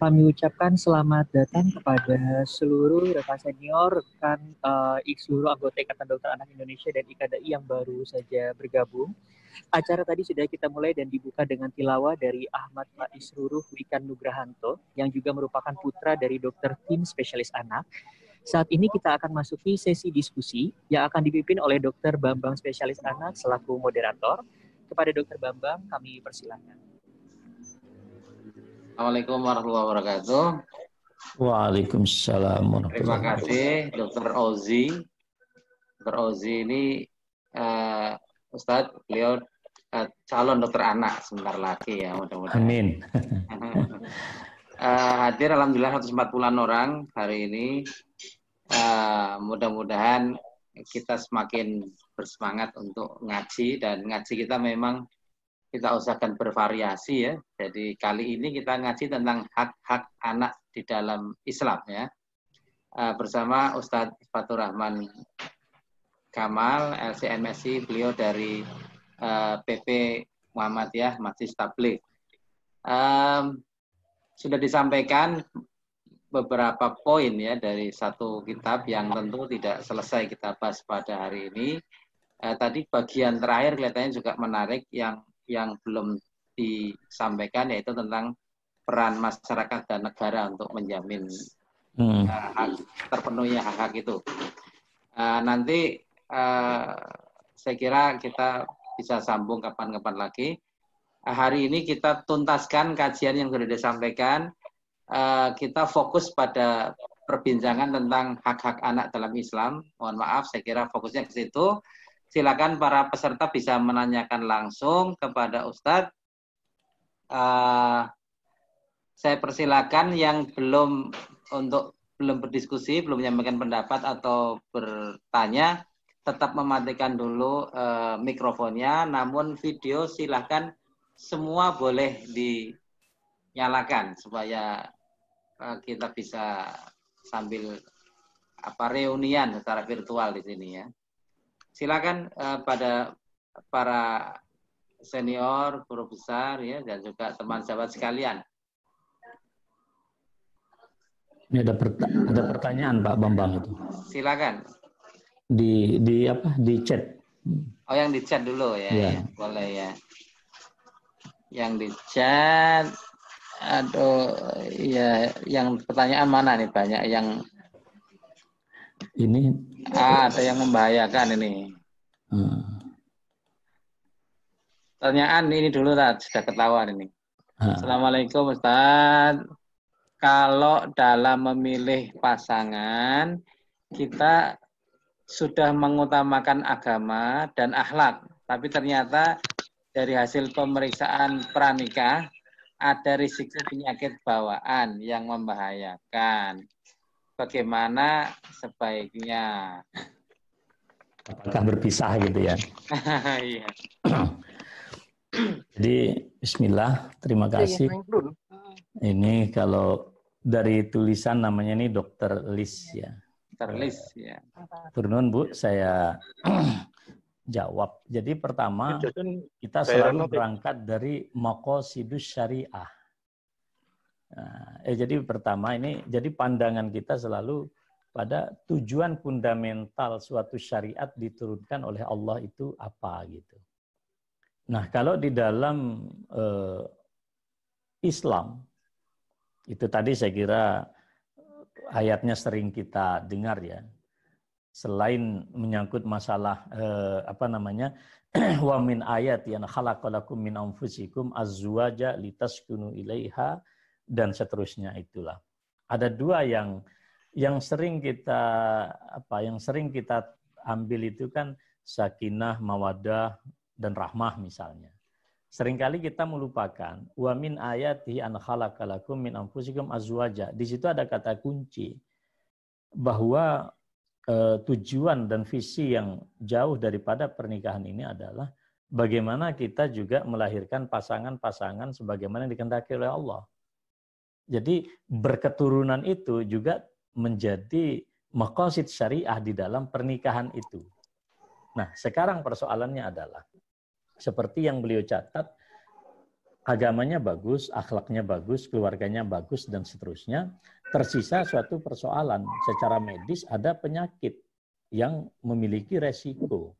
kami ucapkan selamat datang kepada seluruh rekan senior, rekan uh, seluruh anggota Ikatan Dokter Anak Indonesia dan IKDI yang baru saja bergabung. Acara tadi sudah kita mulai dan dibuka dengan tilawah dari Ahmad Faiz Ruruh Wikan Nugrahanto yang juga merupakan putra dari dokter tim spesialis anak. Saat ini kita akan masuki sesi diskusi yang akan dipimpin oleh Dokter Bambang Spesialis Anak selaku moderator. Kepada Dokter Bambang kami persilahkan. Assalamualaikum warahmatullahi wabarakatuh. Waalaikumsalam Terima kasih Dokter Ozi. Dokter Ozi ini uh, Ustadz beliau uh, calon dokter anak sebentar lagi ya mudah-mudahan. Amin. uh, hadir alhamdulillah 140 orang hari ini. Uh, mudah-mudahan kita semakin bersemangat untuk ngaji dan ngaji kita memang kita usahakan bervariasi ya. Jadi kali ini kita ngaji tentang hak-hak anak di dalam Islam ya. Eh, bersama Ustadz Fatur Rahman Kamal, LCMSI, beliau dari eh, PP Muhammadiyah Masjid Tabligh. Um, sudah disampaikan beberapa poin ya dari satu kitab yang tentu tidak selesai kita bahas pada hari ini. Uh, tadi bagian terakhir kelihatannya juga menarik yang yang belum disampaikan yaitu tentang peran masyarakat dan negara untuk menjamin hmm. Eh, hak, terpenuhnya hak-hak itu. Uh, nanti uh, saya kira kita bisa sambung kapan-kapan lagi. Uh, hari ini kita tuntaskan kajian yang sudah disampaikan. Uh, kita fokus pada perbincangan tentang hak-hak anak dalam Islam. Mohon maaf, saya kira fokusnya ke situ silakan para peserta bisa menanyakan langsung kepada Ustadz. Uh, saya persilakan yang belum untuk belum berdiskusi, belum menyampaikan pendapat atau bertanya, tetap mematikan dulu uh, mikrofonnya. Namun video silakan semua boleh dinyalakan supaya uh, kita bisa sambil apa reunian secara virtual di sini ya silakan uh, pada para senior, guru besar ya dan juga teman sahabat sekalian. Ini ada perta ada pertanyaan Pak Bambang itu. Silakan. Di di apa? Di chat. Oh yang di chat dulu ya. ya. ya. Boleh ya. Yang di chat aduh ya yang pertanyaan mana nih banyak yang ini ah, ada yang membahayakan ini. Hmm. Pertanyaan ini dulu Tad, sudah ketahuan ini. Hmm. Assalamualaikum Ustaz. Kalau dalam memilih pasangan kita sudah mengutamakan agama dan akhlak, tapi ternyata dari hasil pemeriksaan pranikah ada risiko penyakit bawaan yang membahayakan bagaimana sebaiknya. Apakah berpisah gitu ya? Iya. Jadi Bismillah, terima iya, iya, kasih. Ini kalau dari tulisan namanya ini Dokter Lis ya. Dokter Lis ya. turun Bu, saya jawab. Jadi pertama kita selalu berangkat dari makosidus syariah Nah, eh jadi pertama ini jadi pandangan kita selalu pada tujuan fundamental suatu syariat diturunkan oleh Allah itu apa gitu. Nah, kalau di dalam eh, Islam itu tadi saya kira eh, ayatnya sering kita dengar ya. Selain menyangkut masalah eh, apa namanya wa ayat yang khalaqalakum min anfusikum azwaja litaskunu ilaiha dan seterusnya itulah. Ada dua yang yang sering kita apa yang sering kita ambil itu kan sakinah, mawadah dan rahmah misalnya. Seringkali kita melupakan wa min ayati an khalaqalakum min anfusikum azwaja. Di situ ada kata kunci bahwa eh, tujuan dan visi yang jauh daripada pernikahan ini adalah bagaimana kita juga melahirkan pasangan-pasangan sebagaimana dikendaki oleh Allah. Jadi berketurunan itu juga menjadi makosid syariah di dalam pernikahan itu. Nah, sekarang persoalannya adalah seperti yang beliau catat agamanya bagus, akhlaknya bagus, keluarganya bagus dan seterusnya, tersisa suatu persoalan secara medis ada penyakit yang memiliki resiko.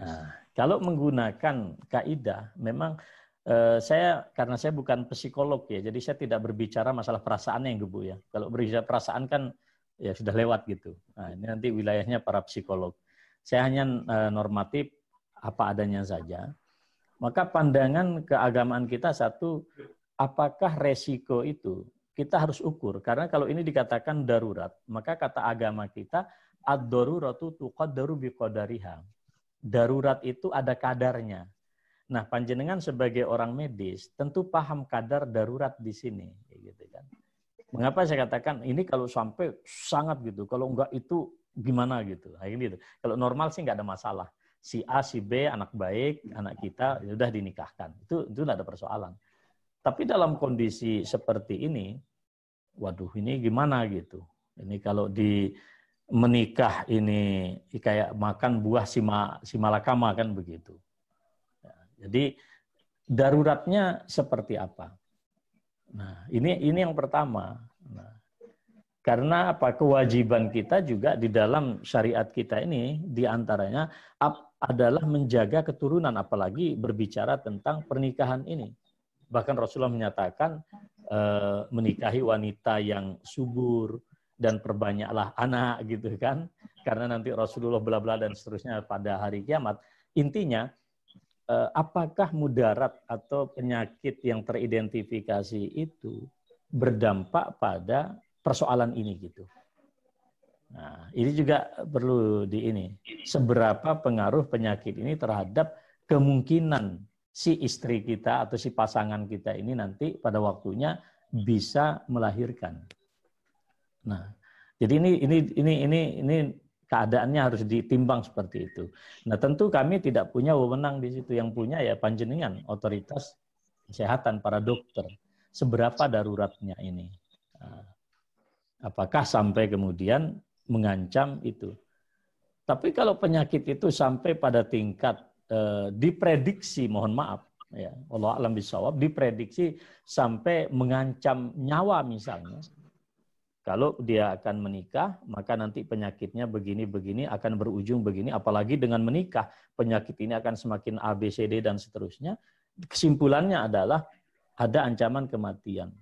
Nah, kalau menggunakan kaidah memang Eh, saya karena saya bukan psikolog ya, jadi saya tidak berbicara masalah perasaan yang Bu ya. Kalau berbicara perasaan kan ya sudah lewat gitu. Nah, ini nanti wilayahnya para psikolog. Saya hanya eh, normatif apa adanya saja. Maka pandangan keagamaan kita satu, apakah resiko itu kita harus ukur. Karena kalau ini dikatakan darurat, maka kata agama kita ad-daruratu tuqaddaru biqadariha. Darurat itu ada kadarnya Nah, panjenengan sebagai orang medis tentu paham kadar darurat di sini, gitu kan. Mengapa saya katakan ini kalau sampai sangat gitu, kalau enggak itu gimana gitu. Akhirnya gitu. Kalau normal sih enggak ada masalah. Si A, si B anak baik, anak kita ya dinikahkan. Itu itu enggak ada persoalan. Tapi dalam kondisi seperti ini, waduh ini gimana gitu. Ini kalau di menikah ini kayak makan buah si, si malakama kan begitu jadi daruratnya seperti apa? Nah, ini ini yang pertama. Nah, karena apa kewajiban kita juga di dalam syariat kita ini diantaranya adalah menjaga keturunan, apalagi berbicara tentang pernikahan ini. Bahkan Rasulullah menyatakan e, menikahi wanita yang subur dan perbanyaklah anak gitu kan, karena nanti Rasulullah bla bla dan seterusnya pada hari kiamat. Intinya Eh, apakah mudarat atau penyakit yang teridentifikasi itu berdampak pada persoalan ini gitu. Nah, ini juga perlu di ini. Seberapa pengaruh penyakit ini terhadap kemungkinan si istri kita atau si pasangan kita ini nanti pada waktunya bisa melahirkan. Nah, jadi ini ini ini ini ini keadaannya harus ditimbang seperti itu. Nah, tentu kami tidak punya wewenang di situ. Yang punya ya panjenengan, otoritas kesehatan para dokter. Seberapa daruratnya ini? Ah, apakah sampai kemudian mengancam itu? Tapi kalau penyakit itu sampai pada tingkat eh, diprediksi, mohon maaf, ya, Allah alam bisawab, diprediksi sampai mengancam nyawa misalnya, kalau dia akan menikah, maka nanti penyakitnya begini-begini akan berujung begini. Apalagi dengan menikah, penyakit ini akan semakin ABCD dan seterusnya. Kesimpulannya adalah ada ancaman kematian.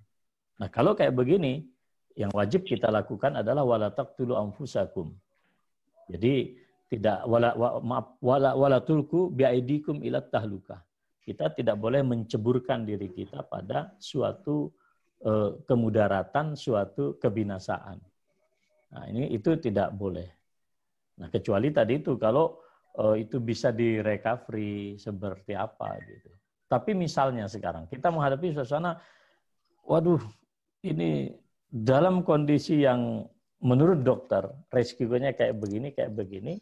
Nah kalau kayak begini, yang wajib kita lakukan adalah walatak tulu amfusakum. Jadi tidak wala, wa, maaf wala walatulku biaidikum ilat tahluka. Kita tidak boleh menceburkan diri kita pada suatu Eh, kemudaratan suatu kebinasaan. Nah, ini itu tidak boleh. Nah, kecuali tadi itu kalau eh, itu bisa direcovery seperti apa gitu. Tapi misalnya sekarang kita menghadapi suasana waduh ini dalam kondisi yang menurut dokter resikonya kayak begini kayak begini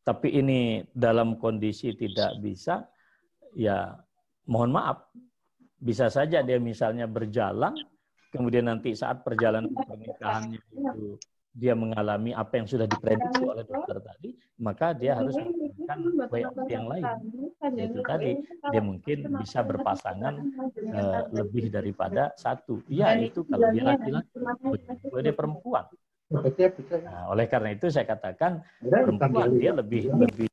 tapi ini dalam kondisi tidak bisa ya mohon maaf bisa saja dia misalnya berjalan kemudian nanti saat perjalanan pernikahannya itu dia mengalami apa yang sudah diprediksi oleh dokter tadi, maka dia harus menggunakan way out yang lain. Yaitu tadi, dia mungkin bisa berpasangan uh, lebih daripada satu. Iya, itu kalau dia laki-laki, kalau dia perempuan. Nah, oleh karena itu saya katakan perempuan dia lebih lebih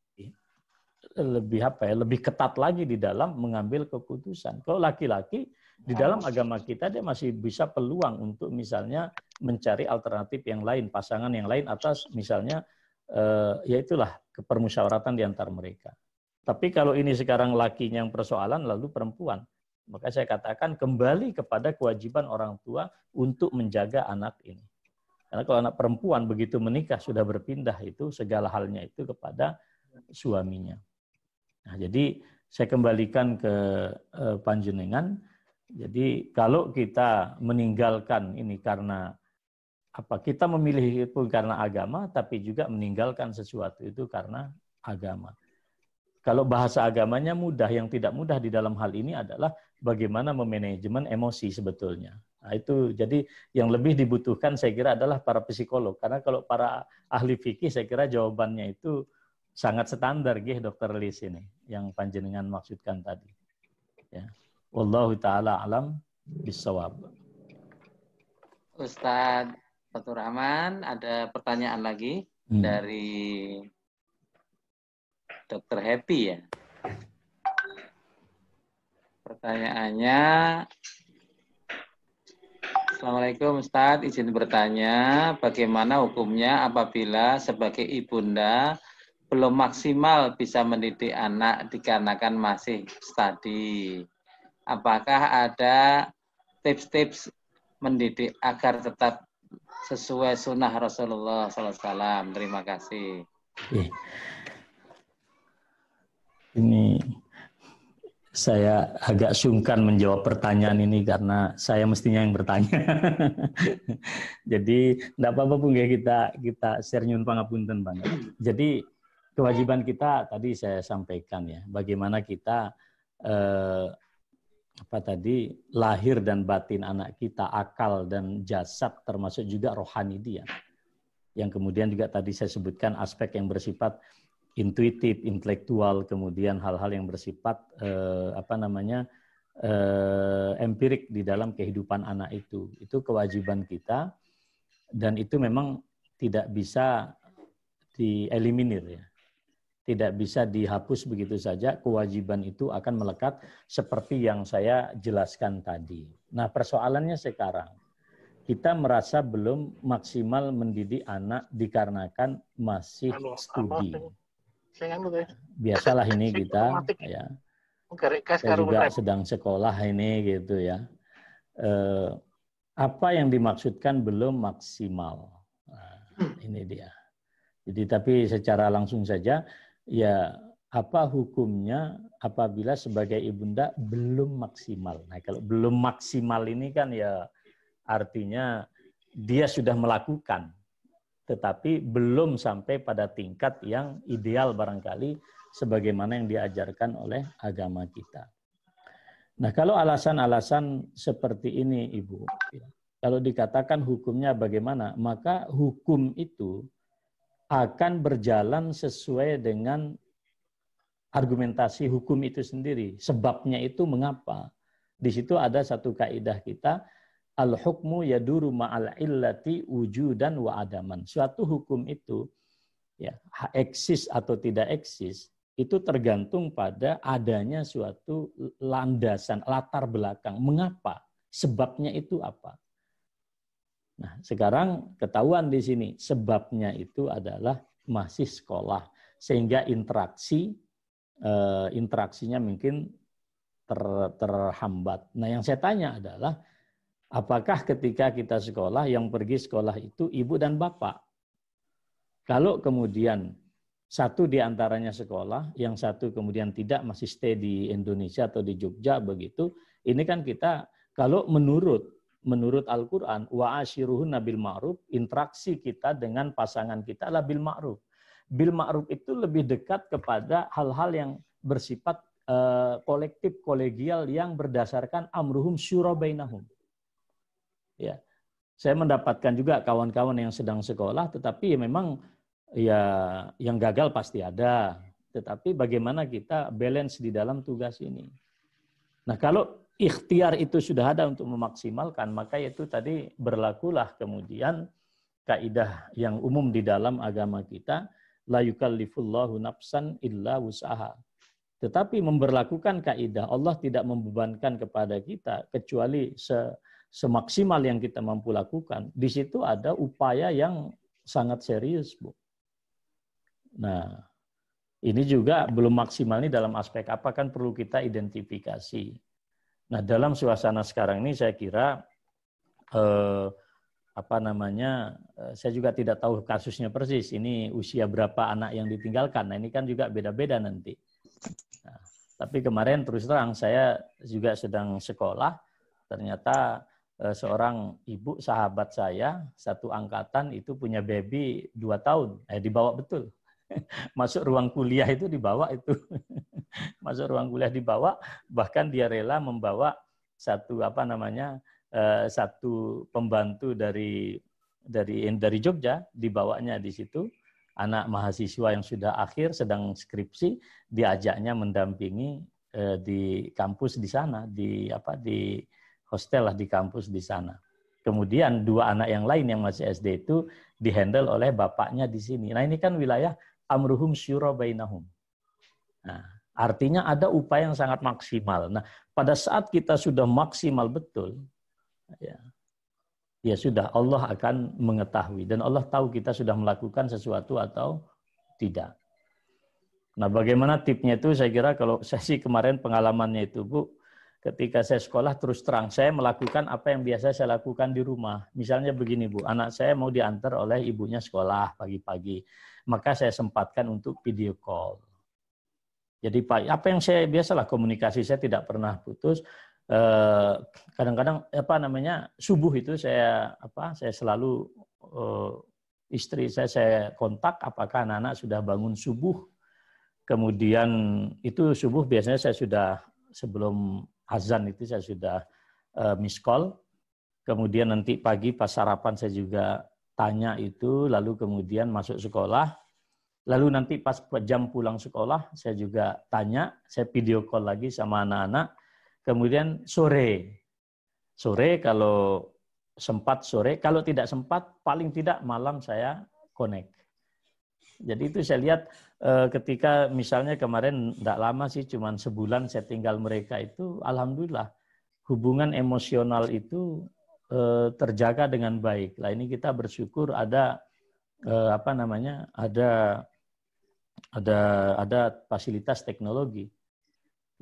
lebih apa ya lebih ketat lagi di dalam mengambil keputusan. Kalau laki-laki di dalam agama kita dia masih bisa peluang untuk misalnya mencari alternatif yang lain, pasangan yang lain atas misalnya eh, ya itulah kepermusyawaratan di antar mereka. Tapi kalau ini sekarang laki yang persoalan lalu perempuan. Maka saya katakan kembali kepada kewajiban orang tua untuk menjaga anak ini. Karena kalau anak perempuan begitu menikah sudah berpindah itu segala halnya itu kepada suaminya. Nah, jadi saya kembalikan ke eh, panjenengan jadi kalau kita meninggalkan ini karena apa kita memilih itu karena agama, tapi juga meninggalkan sesuatu itu karena agama. Kalau bahasa agamanya mudah, yang tidak mudah di dalam hal ini adalah bagaimana memanajemen emosi sebetulnya. Nah, itu jadi yang lebih dibutuhkan saya kira adalah para psikolog karena kalau para ahli fikih saya kira jawabannya itu sangat standar gih dokter Lis ini yang panjenengan maksudkan tadi. Ya. Wallahu taala alam bisawab. Ustadz Fatur Rahman, ada pertanyaan lagi hmm. dari Dokter Happy ya. Pertanyaannya, Assalamualaikum Ustaz, izin bertanya, bagaimana hukumnya apabila sebagai ibunda belum maksimal bisa mendidik anak dikarenakan masih studi? apakah ada tips-tips mendidik agar tetap sesuai sunnah Rasulullah SAW. Terima kasih. Ini saya agak sungkan menjawab pertanyaan ini karena saya mestinya yang bertanya. Jadi tidak apa-apa pun ya kita kita share nyun pangapunten bang. Jadi kewajiban kita tadi saya sampaikan ya, bagaimana kita eh, apa tadi lahir dan batin anak kita, akal dan jasad termasuk juga rohani dia. Yang kemudian juga tadi saya sebutkan aspek yang bersifat intuitif, intelektual, kemudian hal-hal yang bersifat eh, apa namanya eh, empirik di dalam kehidupan anak itu. Itu kewajiban kita dan itu memang tidak bisa dieliminir ya tidak bisa dihapus begitu saja, kewajiban itu akan melekat seperti yang saya jelaskan tadi. Nah, persoalannya sekarang kita merasa belum maksimal mendidik anak dikarenakan masih Halo, anu, anu, studi. Ya. Biasalah ini kita ya. Saya juga sedang sekolah ini gitu ya. Eh, apa yang dimaksudkan belum maksimal? Nah, hmm. ini dia. Jadi tapi secara langsung saja ya apa hukumnya apabila sebagai ibunda belum maksimal. Nah, kalau belum maksimal ini kan ya artinya dia sudah melakukan tetapi belum sampai pada tingkat yang ideal barangkali sebagaimana yang diajarkan oleh agama kita. Nah, kalau alasan-alasan seperti ini Ibu, ya, kalau dikatakan hukumnya bagaimana, maka hukum itu akan berjalan sesuai dengan argumentasi hukum itu sendiri. Sebabnya itu mengapa? Di situ ada satu kaidah kita, al-hukmu yaduru ma'al illati wujudan wa adaman. Suatu hukum itu ya eksis atau tidak eksis itu tergantung pada adanya suatu landasan, latar belakang. Mengapa? Sebabnya itu apa? Nah, sekarang ketahuan di sini sebabnya itu adalah masih sekolah sehingga interaksi eh, interaksinya mungkin ter, terhambat. Nah, yang saya tanya adalah apakah ketika kita sekolah yang pergi sekolah itu ibu dan bapak? Kalau kemudian satu di antaranya sekolah, yang satu kemudian tidak masih stay di Indonesia atau di Jogja begitu, ini kan kita kalau menurut menurut Al-Quran, wa ashiruhunna nabil ma'ruf, interaksi kita dengan pasangan kita adalah bil ma'ruf. Bil ma'ruf itu lebih dekat kepada hal-hal yang bersifat eh, kolektif kolegial yang berdasarkan amruhum syurabainahum. Ya. Saya mendapatkan juga kawan-kawan yang sedang sekolah tetapi ya memang ya yang gagal pasti ada. Tetapi bagaimana kita balance di dalam tugas ini. Nah, kalau ikhtiar itu sudah ada untuk memaksimalkan, maka itu tadi berlakulah kemudian kaidah yang umum di dalam agama kita, la yukallifullahu nafsan illa wus'aha. Tetapi memberlakukan kaidah Allah tidak membebankan kepada kita kecuali se semaksimal yang kita mampu lakukan. Di situ ada upaya yang sangat serius, Bu. Nah, ini juga belum maksimal nih dalam aspek apa kan perlu kita identifikasi. Nah, dalam suasana sekarang ini saya kira eh, apa namanya? Eh, saya juga tidak tahu kasusnya persis. Ini usia berapa anak yang ditinggalkan. Nah, ini kan juga beda-beda nanti. Nah, tapi kemarin terus terang saya juga sedang sekolah. Ternyata eh, seorang ibu sahabat saya satu angkatan itu punya baby dua tahun. Eh, dibawa betul masuk ruang kuliah itu dibawa itu. masuk ruang kuliah dibawa, bahkan dia rela membawa satu apa namanya eh, satu pembantu dari dari dari Jogja dibawanya di situ anak mahasiswa yang sudah akhir sedang skripsi diajaknya mendampingi eh, di kampus di sana di apa di hostel lah di kampus di sana kemudian dua anak yang lain yang masih SD itu dihandle oleh bapaknya di sini nah ini kan wilayah amruhum syura bainahum. Nah, artinya ada upaya yang sangat maksimal. Nah, pada saat kita sudah maksimal betul, ya, ya sudah Allah akan mengetahui dan Allah tahu kita sudah melakukan sesuatu atau tidak. Nah, bagaimana tipnya itu saya kira kalau sesi kemarin pengalamannya itu Bu, ketika saya sekolah terus terang saya melakukan apa yang biasa saya lakukan di rumah. Misalnya begini Bu, anak saya mau diantar oleh ibunya sekolah pagi-pagi, maka saya sempatkan untuk video call. Jadi pak apa yang saya biasalah komunikasi saya tidak pernah putus. Eh, kadang-kadang apa namanya subuh itu saya apa saya selalu eh, istri saya saya kontak apakah anak-anak sudah bangun subuh. Kemudian itu subuh biasanya saya sudah sebelum azan itu saya sudah uh, miss call. Kemudian nanti pagi pas sarapan saya juga tanya itu, lalu kemudian masuk sekolah. Lalu nanti pas jam pulang sekolah, saya juga tanya, saya video call lagi sama anak-anak. Kemudian sore, sore kalau sempat sore, kalau tidak sempat paling tidak malam saya connect. Jadi itu saya lihat Eh, ketika misalnya kemarin tidak lama sih cuma sebulan saya tinggal mereka itu alhamdulillah hubungan emosional itu eh, terjaga dengan baik. Lah ini kita bersyukur ada eh, apa namanya? ada ada ada fasilitas teknologi.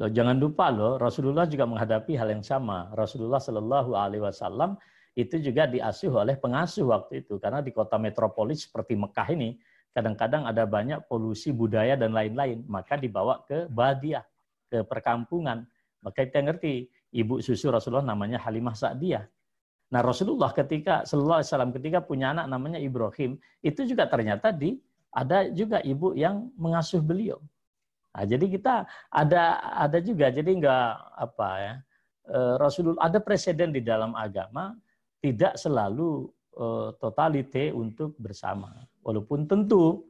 Loh, jangan lupa loh, Rasulullah juga menghadapi hal yang sama. Rasulullah Shallallahu Alaihi Wasallam itu juga diasuh oleh pengasuh waktu itu karena di kota metropolis seperti Mekah ini kadang-kadang ada banyak polusi budaya dan lain-lain, maka dibawa ke badiah, ke perkampungan. Maka kita ngerti, ibu susu Rasulullah namanya Halimah Sa'diyah. Nah Rasulullah ketika Sallallahu Alaihi ketika punya anak namanya Ibrahim itu juga ternyata di ada juga ibu yang mengasuh beliau. Nah, jadi kita ada ada juga jadi enggak apa ya eh, Rasulullah ada presiden di dalam agama tidak selalu Eh, totalite untuk bersama. Walaupun tentu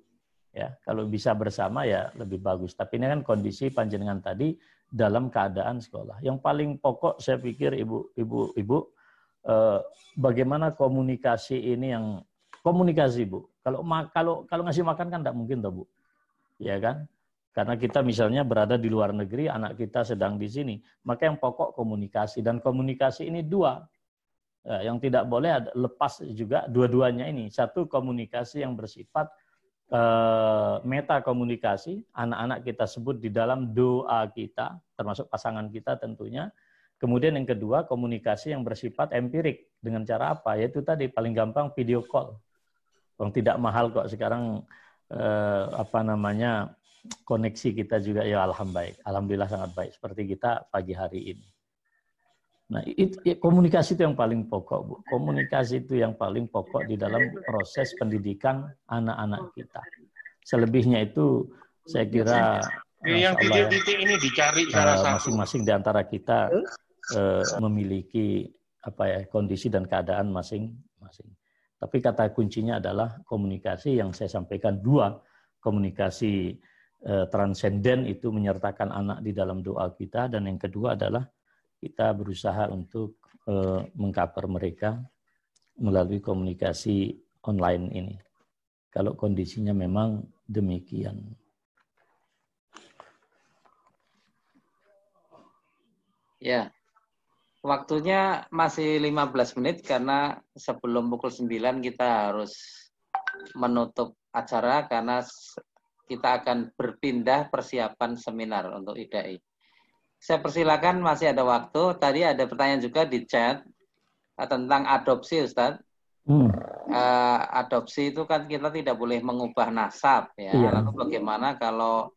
ya kalau bisa bersama ya lebih bagus. Tapi ini kan kondisi panjenengan tadi dalam keadaan sekolah. Yang paling pokok saya pikir ibu ibu ibu eh, bagaimana komunikasi ini yang komunikasi bu. Kalau kalau kalau ngasih makan kan tidak mungkin toh bu, ya kan? Karena kita misalnya berada di luar negeri, anak kita sedang di sini, maka yang pokok komunikasi dan komunikasi ini dua, Eh, yang tidak boleh lepas juga dua-duanya ini. Satu komunikasi yang bersifat eh, meta komunikasi, anak-anak kita sebut di dalam doa kita, termasuk pasangan kita tentunya. Kemudian yang kedua, komunikasi yang bersifat empirik. Dengan cara apa? Yaitu tadi paling gampang video call. Yang tidak mahal kok sekarang eh, apa namanya koneksi kita juga ya alhamdulillah Alhamdulillah sangat baik seperti kita pagi hari ini. Nah, it, it, komunikasi itu yang paling pokok, Bu. Komunikasi itu yang paling pokok di dalam proses pendidikan anak-anak kita. Selebihnya itu saya kira yang ya. titik-titik ini dicari eh, Masing-masing di antara kita eh, memiliki apa ya kondisi dan keadaan masing-masing. Tapi kata kuncinya adalah komunikasi yang saya sampaikan dua komunikasi eh, transenden itu menyertakan anak di dalam doa kita dan yang kedua adalah kita berusaha untuk uh, mengcover mereka melalui komunikasi online ini. Kalau kondisinya memang demikian. Ya, waktunya masih 15 menit karena sebelum pukul 9 kita harus menutup acara karena kita akan berpindah persiapan seminar untuk IDAI. Saya persilakan masih ada waktu. Tadi ada pertanyaan juga di chat eh, tentang adopsi, Ustadz. Hmm. Uh, adopsi itu kan kita tidak boleh mengubah nasab ya. Iya. Lalu bagaimana kalau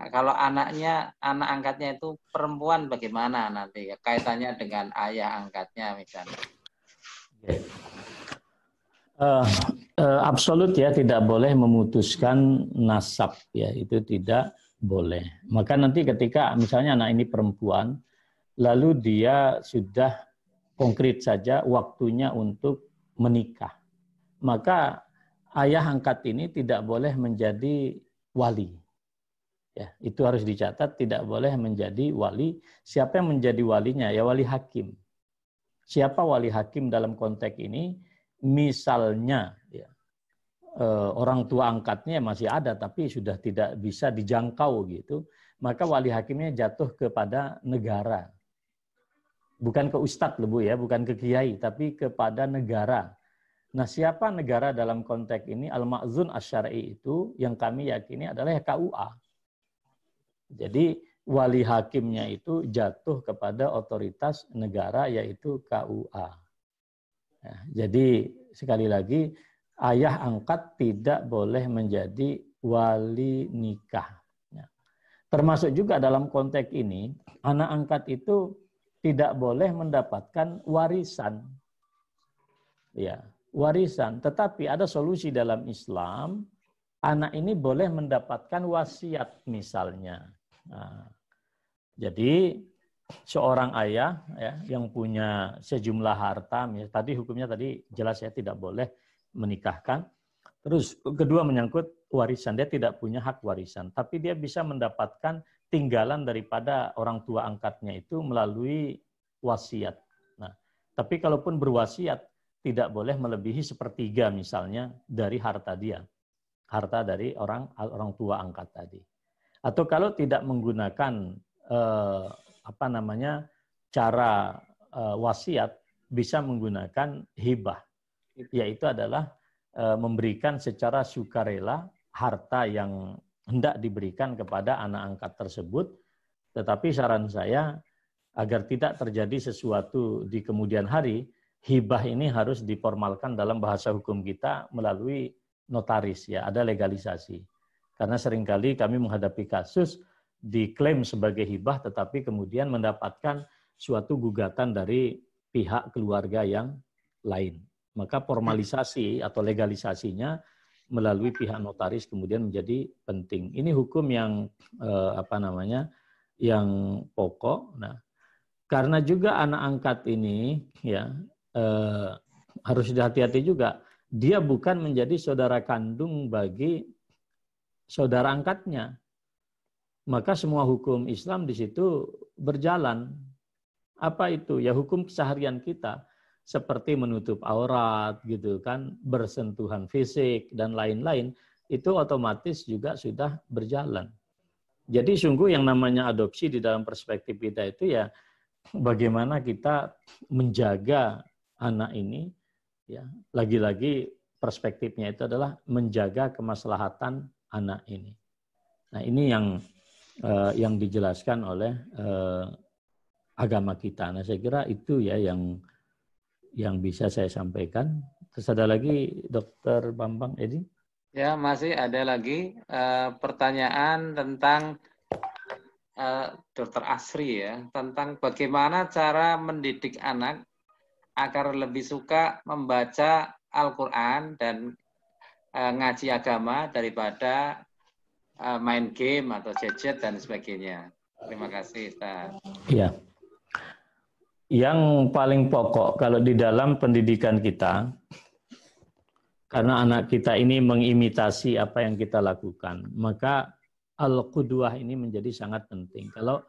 eh, kalau anaknya anak angkatnya itu perempuan bagaimana nanti ya kaitannya dengan ayah angkatnya misalnya. Uh, uh, absolut ya tidak boleh memutuskan nasab ya itu tidak boleh. Maka nanti ketika misalnya anak ini perempuan, lalu dia sudah konkret saja waktunya untuk menikah. Maka ayah angkat ini tidak boleh menjadi wali. Ya, itu harus dicatat tidak boleh menjadi wali. Siapa yang menjadi walinya? Ya wali hakim. Siapa wali hakim dalam konteks ini? Misalnya ya, Eh, orang tua angkatnya masih ada tapi sudah tidak bisa dijangkau gitu, maka wali hakimnya jatuh kepada negara. Bukan ke ustadz lebu ya, bukan ke kiai, tapi kepada negara. Nah, siapa negara dalam konteks ini al-ma'zun asyari itu yang kami yakini adalah KUA. Jadi wali hakimnya itu jatuh kepada otoritas negara yaitu KUA. Nah, ya, jadi sekali lagi ayah angkat tidak boleh menjadi wali nikah. Ya. Termasuk juga dalam konteks ini, anak angkat itu tidak boleh mendapatkan warisan. Ya, warisan. Tetapi ada solusi dalam Islam, anak ini boleh mendapatkan wasiat misalnya. Nah, jadi seorang ayah ya, yang punya sejumlah harta, tadi hukumnya tadi jelas ya tidak boleh menikahkan. Terus kedua menyangkut warisan. Dia tidak punya hak warisan, tapi dia bisa mendapatkan tinggalan daripada orang tua angkatnya itu melalui wasiat. Nah, tapi kalaupun berwasiat tidak boleh melebihi sepertiga misalnya dari harta dia. Harta dari orang orang tua angkat tadi. Atau kalau tidak menggunakan eh, apa namanya cara eh, wasiat bisa menggunakan hibah yaitu adalah eh, memberikan secara sukarela harta yang hendak diberikan kepada anak angkat tersebut. Tetapi saran saya agar tidak terjadi sesuatu di kemudian hari, hibah ini harus diformalkan dalam bahasa hukum kita melalui notaris ya, ada legalisasi. Karena seringkali kami menghadapi kasus diklaim sebagai hibah tetapi kemudian mendapatkan suatu gugatan dari pihak keluarga yang lain. Maka formalisasi atau legalisasinya melalui pihak notaris kemudian menjadi penting. Ini hukum yang eh, apa namanya? yang pokok. Nah, karena juga anak angkat ini ya eh, harus hati-hati juga. Dia bukan menjadi saudara kandung bagi saudara angkatnya. Maka semua hukum Islam di situ berjalan. Apa itu? Ya hukum keseharian kita seperti menutup aurat gitu kan, bersentuhan fisik dan lain-lain itu otomatis juga sudah berjalan. Jadi sungguh yang namanya adopsi di dalam perspektif kita itu ya bagaimana kita menjaga anak ini ya. Lagi-lagi perspektifnya itu adalah menjaga kemaslahatan anak ini. Nah, ini yang eh, yang dijelaskan oleh eh, agama kita. Nah, saya kira itu ya yang yang bisa saya sampaikan. Terus ada lagi Dokter Bambang Edi? Ya, masih ada lagi uh, pertanyaan tentang uh, eh, Dr. Asri ya, tentang bagaimana cara mendidik anak agar lebih suka membaca Al-Quran dan uh, ngaji agama daripada uh, main game atau gadget dan sebagainya. Terima kasih, Ta. Iya yang paling pokok kalau di dalam pendidikan kita, karena anak kita ini mengimitasi apa yang kita lakukan, maka al-qudwah ini menjadi sangat penting. Kalau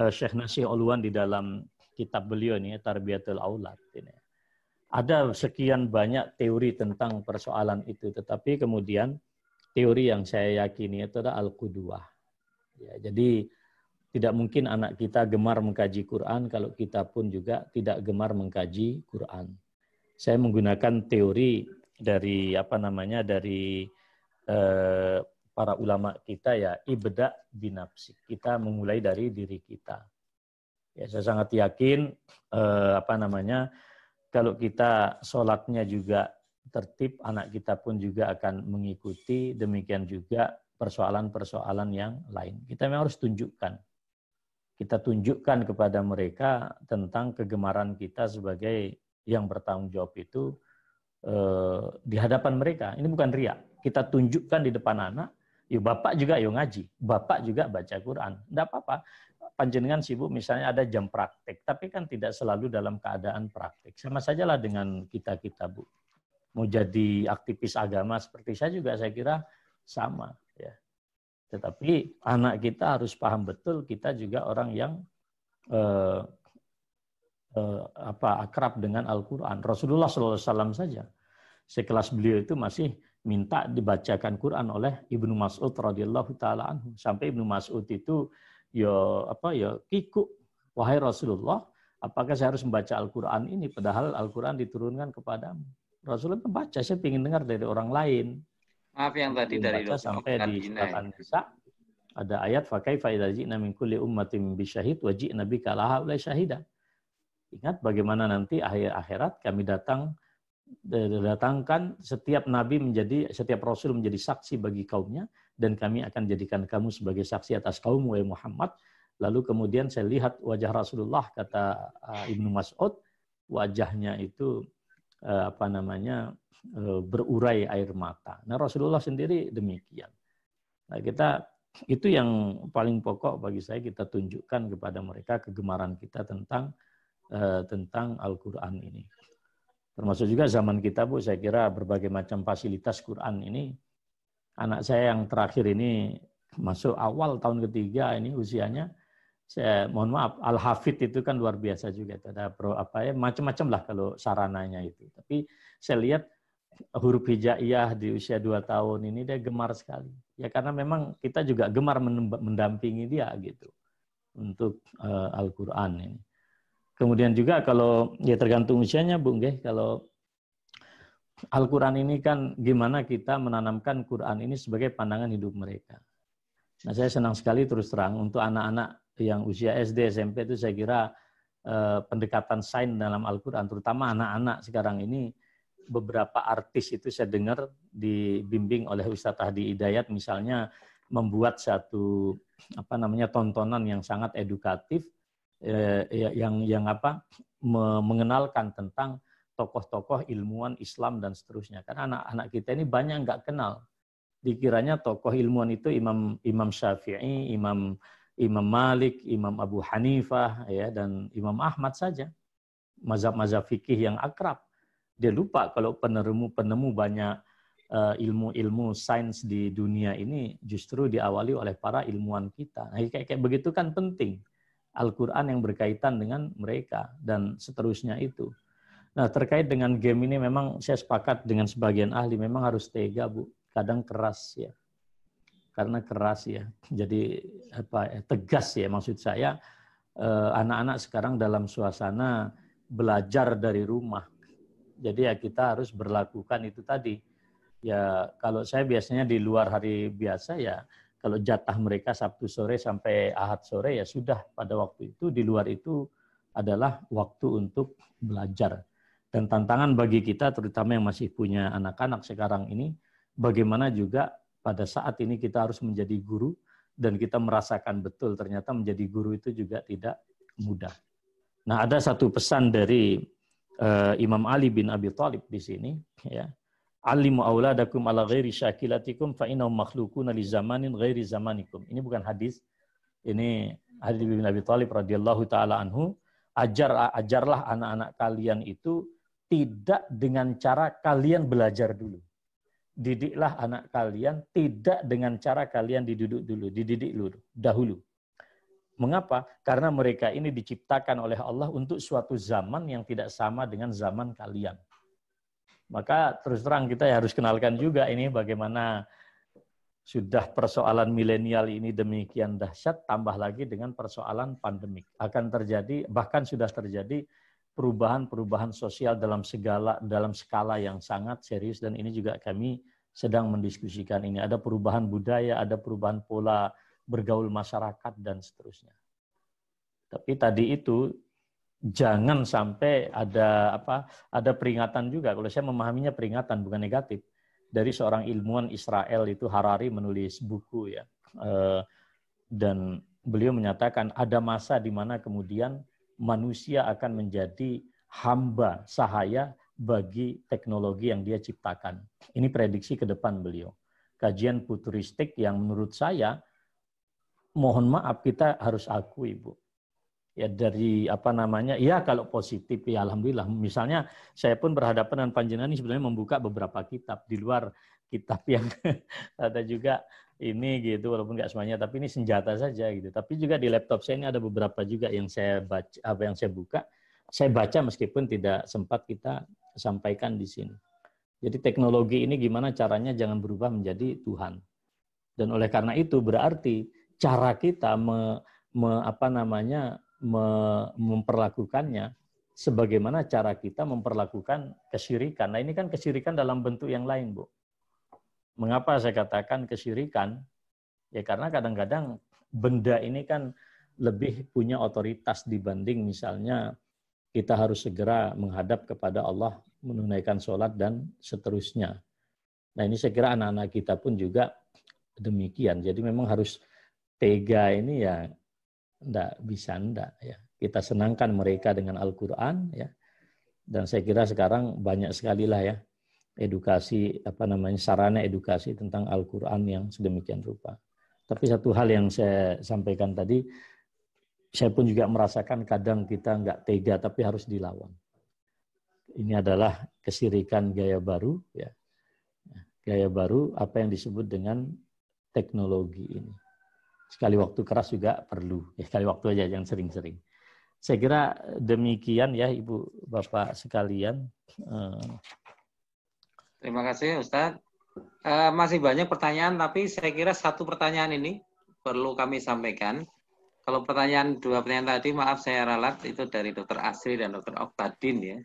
eh, Syekh Nasih Oluan di dalam kitab beliau ini, Tarbiyatul Aulad, ini, ada sekian banyak teori tentang persoalan itu, tetapi kemudian teori yang saya yakini itu adalah al-qudwah. Ya, jadi tidak mungkin anak kita gemar mengkaji Quran kalau kita pun juga tidak gemar mengkaji Quran. Saya menggunakan teori dari apa namanya dari eh, para ulama kita ya ibda binapsi. Kita memulai dari diri kita. Ya saya sangat yakin eh, apa namanya kalau kita sholatnya juga tertib, anak kita pun juga akan mengikuti. Demikian juga persoalan-persoalan yang lain. Kita memang harus tunjukkan kita tunjukkan kepada mereka tentang kegemaran kita sebagai yang bertanggung jawab itu eh, di hadapan mereka. Ini bukan riak. Kita tunjukkan di depan anak, yuk ya bapak juga yuk ngaji, bapak juga baca Quran. Tidak apa-apa. Panjenengan sibuk misalnya ada jam praktek, tapi kan tidak selalu dalam keadaan praktek. Sama sajalah dengan kita-kita, Bu. Mau jadi aktivis agama seperti saya juga, saya kira sama. ya tetapi anak kita harus paham betul kita juga orang yang eh, eh, apa akrab dengan Al-Qur'an. Rasulullah SAW saja sekelas beliau itu masih minta dibacakan Quran oleh Ibnu Mas'ud radhiyallahu taala anhu. Sampai Ibnu Mas'ud itu ya apa ya kikuk wahai Rasulullah, apakah saya harus membaca Al-Qur'an ini padahal Al-Qur'an diturunkan kepadamu? Rasulullah membaca, saya ingin dengar dari orang lain. Maaf yang tadi dari sampai di Al Nisa ada ayat fakai faidaji ji'na min kulli ummatin bi syahid wa ji'na bika la syahida. Ingat bagaimana nanti akhir akhirat kami datang datangkan setiap nabi menjadi setiap rasul menjadi saksi bagi kaumnya dan kami akan jadikan kamu sebagai saksi atas kaum ya Muhammad. Lalu kemudian saya lihat wajah Rasulullah kata uh, Ibnu Mas'ud wajahnya itu Eh, apa namanya eh, berurai air mata. Nah Rasulullah sendiri demikian. Nah, kita itu yang paling pokok bagi saya kita tunjukkan kepada mereka kegemaran kita tentang eh, tentang Al-Qur'an ini. Termasuk juga zaman kita Bu, saya kira berbagai macam fasilitas Quran ini anak saya yang terakhir ini masuk awal tahun ketiga ini usianya saya mohon maaf al hafid itu kan luar biasa juga itu ada pro apa ya macam-macam lah kalau sarananya itu tapi saya lihat huruf hijaiyah di usia dua tahun ini dia gemar sekali ya karena memang kita juga gemar mendampingi dia gitu untuk uh, Al-Qur'an ini kemudian juga kalau ya tergantung usianya Bung Geh kalau Al-Quran ini kan gimana kita menanamkan Quran ini sebagai pandangan hidup mereka. Nah, saya senang sekali terus terang untuk anak-anak yang usia SD, SMP itu saya kira eh, pendekatan sains dalam Al-Quran, terutama anak-anak sekarang ini, beberapa artis itu saya dengar dibimbing oleh Ustaz Hadi Hidayat misalnya membuat satu apa namanya tontonan yang sangat edukatif eh, ya, yang yang apa mengenalkan tentang tokoh-tokoh ilmuwan Islam dan seterusnya. Karena anak-anak kita ini banyak nggak kenal. Dikiranya tokoh ilmuwan itu Imam Imam Syafi'i, Imam Imam Malik, Imam Abu Hanifah, ya, dan Imam Ahmad saja. Mazhab-mazhab fikih yang akrab. Dia lupa kalau penemu-penemu banyak eh, ilmu-ilmu uh, sains di dunia ini justru diawali oleh para ilmuwan kita. Nah, kayak, kayak begitu kan penting. Al-Quran yang berkaitan dengan mereka dan seterusnya itu. Nah, terkait dengan game ini memang saya sepakat dengan sebagian ahli memang harus tega, Bu. Kadang keras ya karena keras ya. Jadi apa ya, tegas ya maksud saya eh, anak-anak sekarang dalam suasana belajar dari rumah. Jadi ya kita harus berlakukan itu tadi. Ya kalau saya biasanya di luar hari biasa ya kalau jatah mereka Sabtu sore sampai Ahad sore ya sudah pada waktu itu di luar itu adalah waktu untuk belajar. Dan tantangan bagi kita terutama yang masih punya anak-anak sekarang ini bagaimana juga pada saat ini kita harus menjadi guru dan kita merasakan betul ternyata menjadi guru itu juga tidak mudah. Nah, ada satu pesan dari uh, Imam Ali bin Abi Thalib di sini ya. Alimu auladakum ala ghairi syakilatikum fa makhlukuna li zamanin ghairi zamanikum. Ini bukan hadis. Ini hadis bin Abi Thalib radhiyallahu taala anhu, ajar ajarlah anak-anak kalian itu tidak dengan cara kalian belajar dulu didiklah anak kalian tidak dengan cara kalian diduduk dulu, dididik dulu, dahulu. Mengapa? Karena mereka ini diciptakan oleh Allah untuk suatu zaman yang tidak sama dengan zaman kalian. Maka terus terang kita harus kenalkan juga ini bagaimana sudah persoalan milenial ini demikian dahsyat, tambah lagi dengan persoalan pandemik. Akan terjadi, bahkan sudah terjadi perubahan-perubahan sosial dalam segala dalam skala yang sangat serius dan ini juga kami sedang mendiskusikan ini. Ada perubahan budaya, ada perubahan pola bergaul masyarakat dan seterusnya. Tapi tadi itu jangan sampai ada apa ada peringatan juga. Kalau saya memahaminya peringatan bukan negatif dari seorang ilmuwan Israel itu Harari menulis buku ya. Eh, dan beliau menyatakan ada masa di mana kemudian manusia akan menjadi hamba sahaya bagi teknologi yang dia ciptakan. Ini prediksi ke depan beliau. Kajian futuristik yang menurut saya mohon maaf kita harus akui, Bu. Ya dari apa namanya? Ya kalau positif ya alhamdulillah. Misalnya saya pun berhadapan dengan panjenengan ini sebenarnya membuka beberapa kitab di luar kitab yang ada juga ini gitu walaupun nggak semuanya tapi ini senjata saja gitu tapi juga di laptop saya ini ada beberapa juga yang saya baca apa yang saya buka saya baca meskipun tidak sempat kita sampaikan di sini jadi teknologi ini gimana caranya jangan berubah menjadi Tuhan dan oleh karena itu berarti cara kita me, me, apa namanya me, memperlakukannya sebagaimana cara kita memperlakukan kesyirikan nah ini kan kesyirikan dalam bentuk yang lain bu Mengapa saya katakan kesyirikan? Ya karena kadang-kadang benda ini kan lebih punya otoritas dibanding misalnya kita harus segera menghadap kepada Allah menunaikan sholat dan seterusnya. Nah ini saya kira anak-anak kita pun juga demikian. Jadi memang harus tega ini ya enggak bisa enggak ya. Kita senangkan mereka dengan Al-Quran ya. Dan saya kira sekarang banyak sekali lah ya edukasi apa namanya sarana edukasi tentang Al-Qur'an yang sedemikian rupa. Tapi satu hal yang saya sampaikan tadi, saya pun juga merasakan kadang kita nggak tega tapi harus dilawan. Ini adalah kesirikan gaya baru, ya. Gaya baru apa yang disebut dengan teknologi ini. Sekali waktu keras juga perlu, ya, sekali waktu aja yang sering-sering. Saya kira demikian ya Ibu Bapak sekalian. Eh, Terima kasih Ustadz. Uh, eh, masih banyak pertanyaan, tapi saya kira satu pertanyaan ini perlu kami sampaikan. Kalau pertanyaan dua pertanyaan tadi, maaf saya ralat itu dari Dr. Asri dan Dr. Oktadin ya.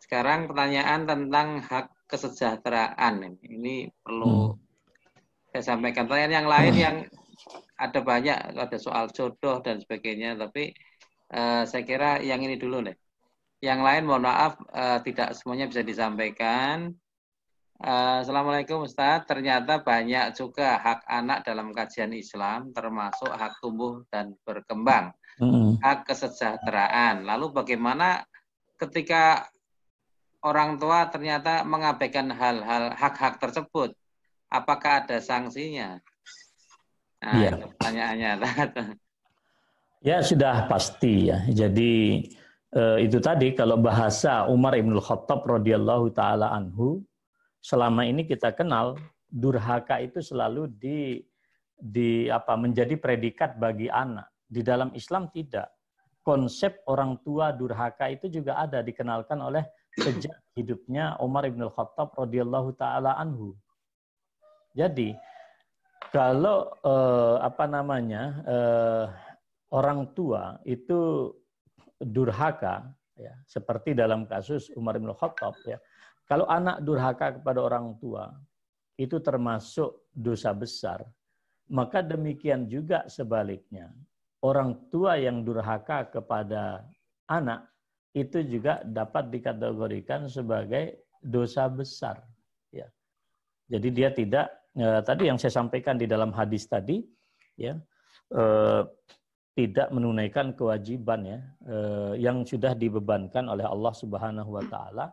Sekarang pertanyaan tentang hak kesejahteraan ini perlu hmm. saya sampaikan. Pertanyaan yang lain yang ada banyak, ada soal jodoh dan sebagainya, tapi uh, saya kira yang ini dulu nih. Yang lain mohon maaf uh, tidak semuanya bisa disampaikan Eh, Assalamualaikum Ustaz. Ternyata banyak juga hak anak dalam kajian Islam, termasuk hak tumbuh dan berkembang, hmm hak kesejahteraan. Lalu bagaimana ketika orang tua ternyata mengabaikan hal-hal hak-hak tersebut? Apakah ada sanksinya? Nah, ya. itu pertanyaannya. ya sudah pasti ya. Jadi eh, itu tadi kalau bahasa Umar Ibn Khattab radhiyallahu taala anhu selama ini kita kenal durhaka itu selalu di di apa menjadi predikat bagi anak. Di dalam Islam tidak. Konsep orang tua durhaka itu juga ada dikenalkan oleh sejak hidupnya Umar bin Khattab radhiyallahu taala anhu. Jadi kalau eh, apa namanya eh, orang tua itu durhaka ya seperti dalam kasus Umar bin Khattab ya kalau anak durhaka kepada orang tua, itu termasuk dosa besar. Maka demikian juga sebaliknya. Orang tua yang durhaka kepada anak itu juga dapat dikategorikan sebagai dosa besar. Ya. Jadi dia tidak eh, tadi yang saya sampaikan di dalam hadis tadi, ya eh, tidak menunaikan kewajiban ya eh, yang sudah dibebankan oleh Allah Subhanahu Wa Taala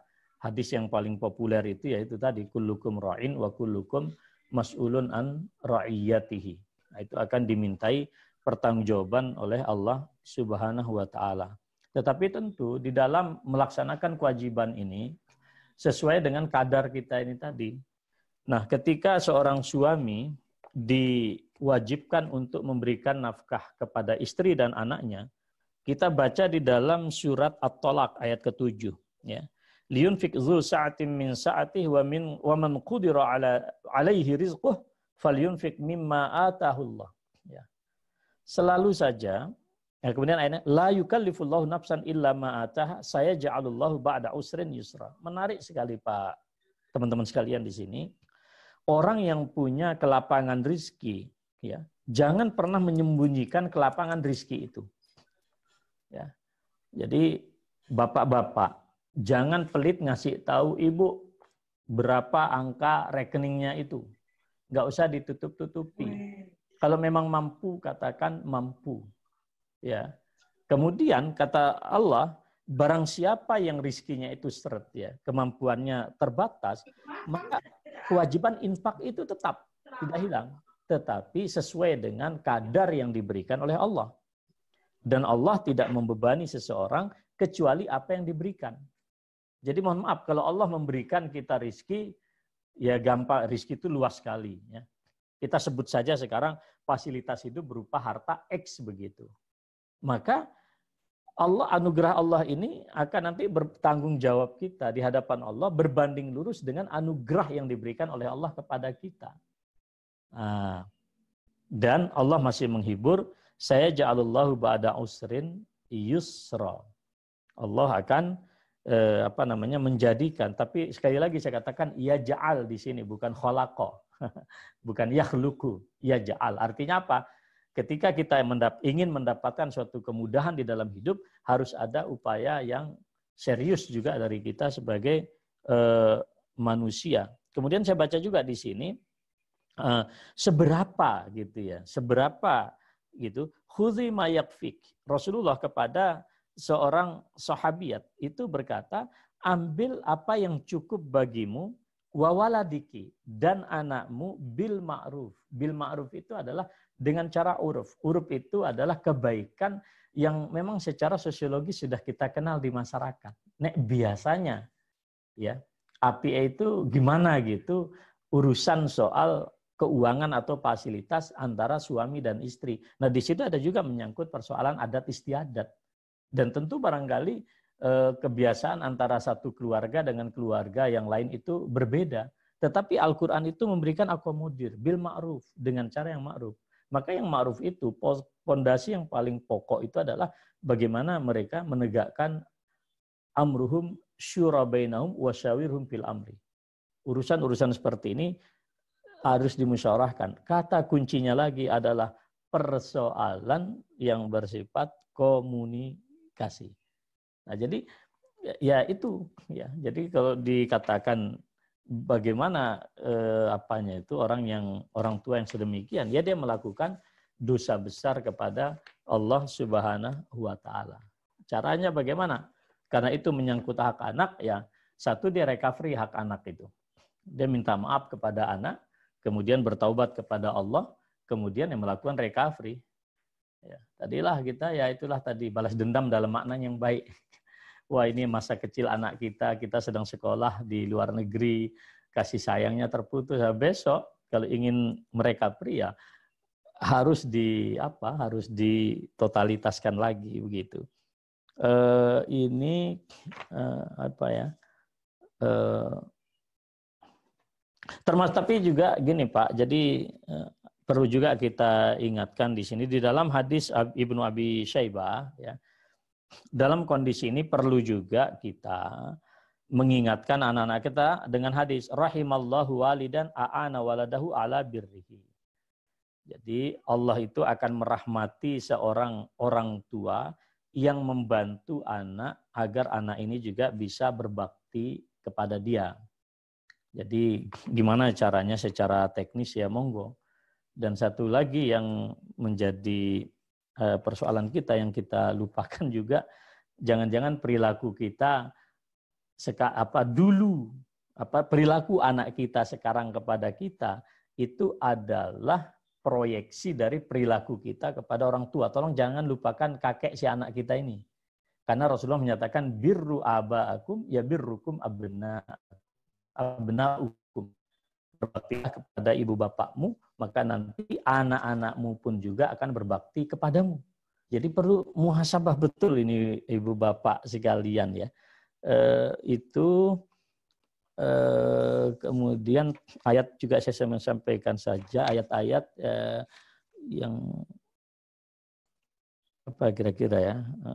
hadis yang paling populer itu yaitu tadi kullukum ra'in wa kullukum mas'ulun an ra'iyatihi. Nah, itu akan dimintai pertanggungjawaban oleh Allah Subhanahu wa taala. Tetapi tentu di dalam melaksanakan kewajiban ini sesuai dengan kadar kita ini tadi. Nah, ketika seorang suami diwajibkan untuk memberikan nafkah kepada istri dan anaknya, kita baca di dalam surat At-Tolak ayat ketujuh, Ya liyunfik dzu sa'atin min sa'atihi wa min wa man qudira ala alaihi rizquh falyunfik mimma atahu Allah. Ya. Selalu saja ya kemudian ayatnya la yukallifullahu nafsan illa ma ataha saya ja'alullahu ba'da usrin yusra. Menarik sekali Pak teman-teman sekalian di sini. Orang yang punya kelapangan rizki, ya, jangan pernah menyembunyikan kelapangan rizki itu. Ya. Jadi bapak-bapak jangan pelit ngasih tahu ibu berapa angka rekeningnya itu. Nggak usah ditutup-tutupi. Kalau memang mampu, katakan mampu. Ya. Kemudian kata Allah, barang siapa yang rizkinya itu seret, ya, kemampuannya terbatas, maka kewajiban infak itu tetap, tidak hilang. Tetapi sesuai dengan kadar yang diberikan oleh Allah. Dan Allah tidak membebani seseorang kecuali apa yang diberikan. Jadi mohon maaf kalau Allah memberikan kita rizki, ya gampang rizki itu luas sekali. Ya. Kita sebut saja sekarang fasilitas itu berupa harta X begitu. Maka Allah anugerah Allah ini akan nanti bertanggung jawab kita di hadapan Allah berbanding lurus dengan anugerah yang diberikan oleh Allah kepada kita. Nah, dan Allah masih menghibur, saya ja'alullahu ba'da usrin yusra. Allah akan eh, apa namanya menjadikan tapi sekali lagi saya katakan ia jaal di sini bukan kholako bukan yahluku ia jaal artinya apa ketika kita mendap ingin mendapatkan suatu kemudahan di dalam hidup harus ada upaya yang serius juga dari kita sebagai eh, manusia kemudian saya baca juga di sini eh, seberapa gitu ya seberapa gitu khudzi mayakfik Rasulullah kepada seorang sahabiat itu berkata, ambil apa yang cukup bagimu, wawaladiki, dan anakmu bil ma'ruf. Bil ma'ruf itu adalah dengan cara uruf. Uruf itu adalah kebaikan yang memang secara sosiologi sudah kita kenal di masyarakat. Nek biasanya, ya API itu gimana gitu urusan soal keuangan atau fasilitas antara suami dan istri. Nah di situ ada juga menyangkut persoalan adat istiadat dan tentu barangkali eh, kebiasaan antara satu keluarga dengan keluarga yang lain itu berbeda. Tetapi Al-Quran itu memberikan akomodir, bil ma'ruf, dengan cara yang ma'ruf. Maka yang ma'ruf itu, fondasi yang paling pokok itu adalah bagaimana mereka menegakkan amruhum syurabainahum wasyawirhum fil amri. Urusan-urusan seperti ini harus dimusyawarahkan. Kata kuncinya lagi adalah persoalan yang bersifat komunikasi kasih. Nah, jadi ya, ya itu ya. Jadi kalau dikatakan bagaimana eh, apanya itu orang yang orang tua yang sedemikian, ya dia melakukan dosa besar kepada Allah Subhanahu wa taala. Caranya bagaimana? Karena itu menyangkut hak anak ya. Satu dia recovery hak anak itu. Dia minta maaf kepada anak, kemudian bertaubat kepada Allah, kemudian yang melakukan recovery Ya, tadilah kita ya itulah tadi balas dendam dalam makna yang baik. Wah ini masa kecil anak kita, kita sedang sekolah di luar negeri, kasih sayangnya terputus. Nah, besok kalau ingin mereka pria harus di apa? Harus ditotalitaskan lagi begitu. Eh, ini eh, apa ya? Eh, termasuk tapi juga gini Pak, jadi eh, perlu juga kita ingatkan di sini di dalam hadis Ibnu Abi Syaibah ya. Dalam kondisi ini perlu juga kita mengingatkan anak-anak kita dengan hadis rahimallahu walidan aana waladahu ala birrihi. Jadi Allah itu akan merahmati seorang orang tua yang membantu anak agar anak ini juga bisa berbakti kepada dia. Jadi gimana caranya secara teknis ya monggo dan satu lagi yang menjadi eh, persoalan kita yang kita lupakan juga, jangan-jangan perilaku kita seka, apa dulu apa perilaku anak kita sekarang kepada kita itu adalah proyeksi dari perilaku kita kepada orang tua. Tolong jangan lupakan kakek si anak kita ini. Karena Rasulullah menyatakan birru aba'akum ya birrukum abna abna'ukum. Berbaktilah kepada ibu bapakmu maka nanti anak-anakmu pun juga akan berbakti kepadamu. Jadi perlu muhasabah betul ini ibu bapak sekalian ya. E, itu e, kemudian ayat juga saya sampaikan saja ayat-ayat e, yang apa kira-kira ya. E,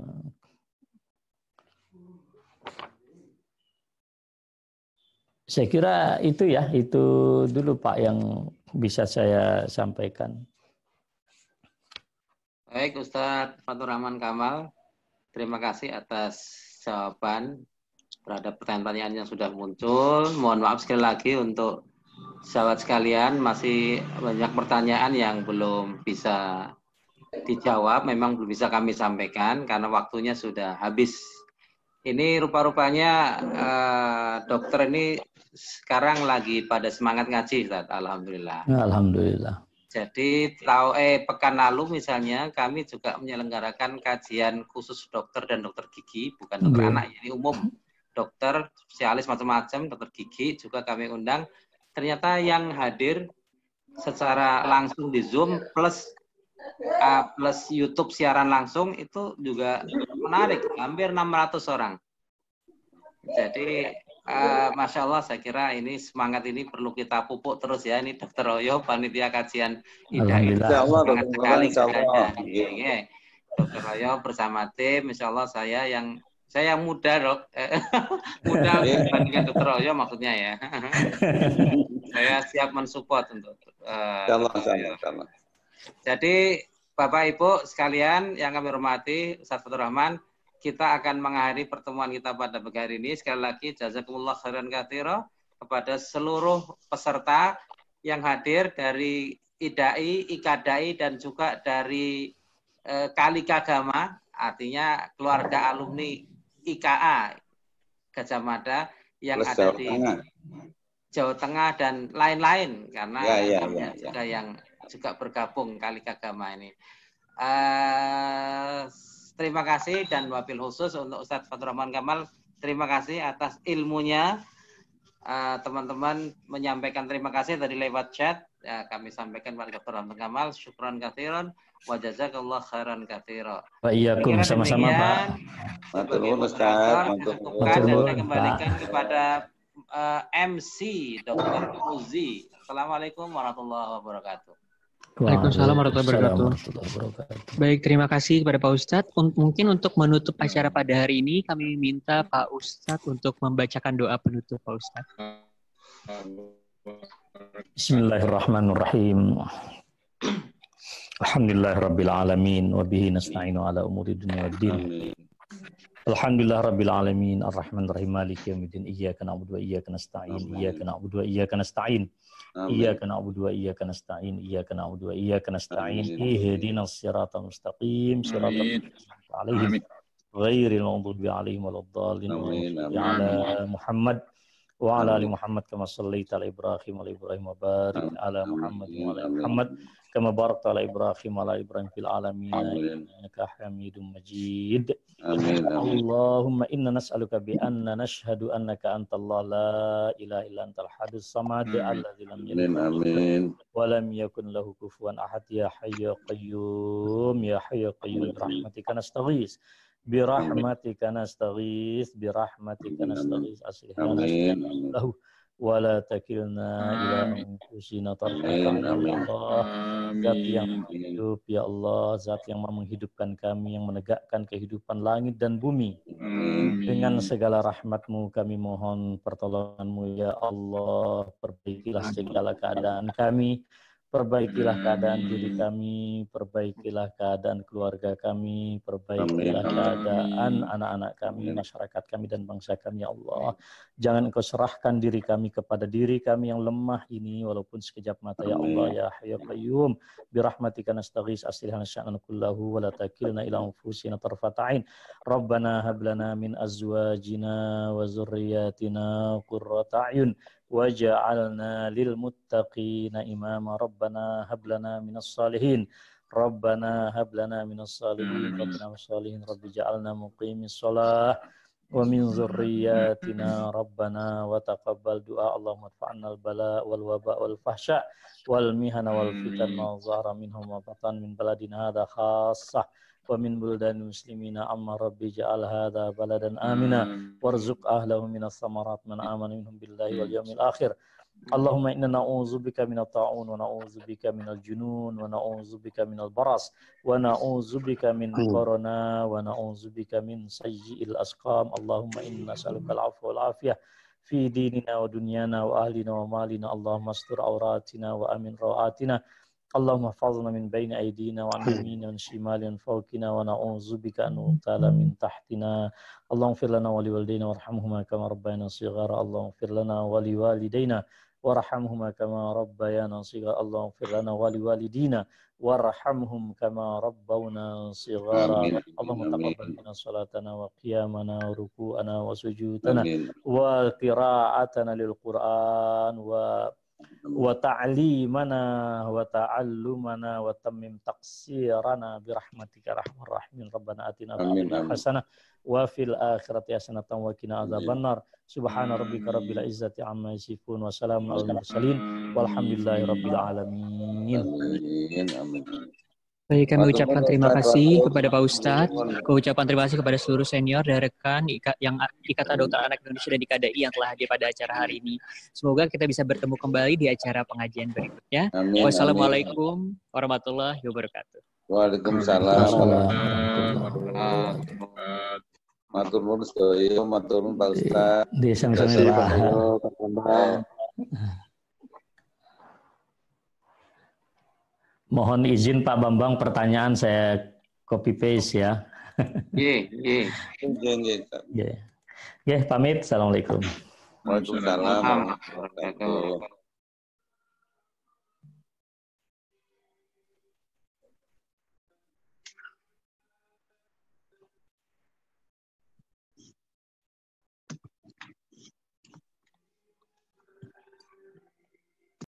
saya kira itu ya, itu dulu Pak yang bisa saya sampaikan. Baik Ustadz Fatur Rahman Kamal, terima kasih atas jawaban terhadap pertanyaan-pertanyaan yang sudah muncul. Mohon maaf sekali lagi untuk sahabat sekalian masih banyak pertanyaan yang belum bisa dijawab, memang belum bisa kami sampaikan karena waktunya sudah habis. Ini rupa-rupanya uh, dokter ini sekarang lagi pada semangat ngaji, Ustaz. Alhamdulillah. Alhamdulillah. Jadi tahu eh pekan lalu misalnya kami juga menyelenggarakan kajian khusus dokter dan dokter gigi, bukan dokter iya. anak, ini umum. Dokter spesialis macam-macam, dokter gigi juga kami undang. Ternyata yang hadir secara langsung di Zoom plus uh, plus YouTube siaran langsung itu juga menarik, hampir 600 orang. Jadi Uh, Masya Allah, saya kira ini semangat ini perlu kita pupuk terus ya. Ini Dokter Royo, panitia kajian IDA itu semangat sekali. Yeah. Iya, iya. Dokter Royo bersama tim, Insya Allah saya yang saya yang muda dok, eh, muda iya. dibandingkan Dokter Royo maksudnya ya. saya siap mensupport untuk. Uh, Jadi Bapak Ibu sekalian yang kami hormati, Ustaz Fatur Rahman, kita akan mengakhiri pertemuan kita pada pagi hari ini. Sekali lagi, jazakumullah khairan kathiro kepada seluruh peserta yang hadir dari IDAI, ikadai dan juga dari kalikagama eh, Kali Kagama, artinya keluarga alumni IKA Gajah Mada yang Plus ada di Tengah. Jawa Tengah dan lain-lain karena ya, ya, ya, juga ya. yang juga bergabung Kali Kagama ini. Uh, Terima kasih dan wabil khusus untuk Ustadz Fatur Rahman Kamal. Terima kasih atas ilmunya. Eh, teman-teman uh, menyampaikan terima kasih dari lewat chat. Uh, kami sampaikan kepada Dr. Rahman Kamal. Syukran kathiran. Wa jazakallah khairan kathira. Wa iyakum sama-sama Pak. Betul Ustaz. Saya kembalikan kepada uh, eh, MC Dr. Uzi. Assalamualaikum warahmatullahi wabarakatuh. Waalaikumsalam warahmatullahi wabarakatuh. Baik, terima kasih kepada Pak Ustadz. Mungkin untuk menutup acara pada hari ini, kami minta Pak Ustadz untuk membacakan doa penutup Pak Ustadz. Bismillahirrahmanirrahim. Alhamdulillahirrabbilalamin. Wabihi nasta'inu ala umuri dunia wa din. Alhamdulillah Rabbil Alamin Ar-Rahman Ar-Rahim Maliki Yawmiddin Iyyaka na'budu wa iyyaka nasta'in Iyyaka na'budu wa iyyaka nasta'in Iyyaka na'budu wa iyyaka nasta'in Iyyaka na'budu wa iyyaka nasta'in Ihdinas siratal mustaqim siratal ladzina an'amta 'alaihim ghairil maghdubi 'alaihim waladdallin Ala Muhammad wa ala ali Muhammad kama sallaita ala Ibrahim wa ala Ibrahim wa barik ala Muhammad wa ala Muhammad kama barakta ala Ibrahim wa ala Ibrahim fil alamin innaka Hamidum Majid amin Allahumma inna nas'aluka bi anna nashhadu annaka antallah la ilaha illa antal hadis samad alladzi lam yalid amin wa lam Birahmatika nastaghis, birahmatika nastaghis, aslihna lahu wa la takilna ila anfusina tarfatan ya Allah. Zat yang hidup, ya Allah, Zat yang menghidupkan kami, yang menegakkan kehidupan langit dan bumi. Amin. Dengan segala rahmatmu kami mohon pertolonganmu, ya Allah, perbaikilah segala keadaan kami. Perbaikilah keadaan hmm. diri kami, perbaikilah keadaan keluarga kami, perbaikilah keadaan anak-anak kami, masyarakat kami, dan bangsa kami, ya Allah. Jangan engkau serahkan diri kami kepada diri kami yang lemah ini, walaupun sekejap mata, ya Allah, ya Hayya ya Qayyum. Birahmatika nastaghis aslihana sya'an kullahu, wa latakilna ila anfusina tarfata'in. Rabbana hablana min azwajina wa zurriyatina kurrata'yun. ayun. وجعلنا للمتقين إماما ربنا هب لنا من الصالحين ربنا هب لنا من الصالحين ربنا الصالحين رب جعلنا مقيم الصلاة ومن ذرياتنا ربنا وتقبل دعاء اللهم ادفعنا البلاء والوباء والفحشاء والمهن والفتن ما ظهر منهم وبطن من بلدنا هذا خاصه ومن بلدان المسلمين أما ربي جعل هذا بلدا آمنا وارزق أهله من الثمرات من آمن منهم بالله واليوم الآخر اللهم إنا نعوذ بك من الطاعون ونعوذ بك من الجنون ونعوذ بك من البرص ونعوذ بك من كورونا ونعوذ بك من سيء الأسقام اللهم إنا نسألك العفو والعافية في ديننا ودنيانا وأهلنا ومالنا اللهم استر عوراتنا وأمن روعاتنا اللهم احفظنا من بين أيدينا وعن يميننا ومن شمالنا فوقنا ونعوذ بك أن نغتال من تحتنا اللهم اغفر لنا ولوالدينا وارحمهما كما ربيانا صغارا اللهم اغفر لنا ولوالدينا وارحمهما كما ربيانا صغارا اللهم اغفر لنا ولوالدينا وارحمهم كما ربونا صغارا اللهم تقبل منا صلاتنا وقيامنا وركوعنا وسجودنا وقراءتنا للقرآن و wa ta'limana wa ta'allumana wa tammim taqsirana bi rahmatika rahmar rahmin rabbana atina fil hasanah wa fil akhirati hasanah wa qina adzabannar subhana rabbika rabbil izzati amma yasifun wa salamun alal mursalin walhamdulillahi rabbil alamin amin amin Baik, kami ucapkan terima kasih kepada Pak Ustadz, ucapkan terima kasih kepada seluruh senior dan rekan yang Ikatan Dokter Anak Indonesia dan IKDI yang telah hadir pada acara hari ini. Semoga kita bisa bertemu kembali di acara pengajian berikutnya. Amin, Wassalamualaikum amin. warahmatullahi wabarakatuh. Waalaikumsalam. Matur nuwun Pak iya. Ustadz. Di iya, sama Pak. Mohon izin Pak Bambang pertanyaan saya copy paste ya. Iya, iya. Iya. Iya, pamit. Assalamualaikum. Waalaikumsalam. Waalaikumsalam.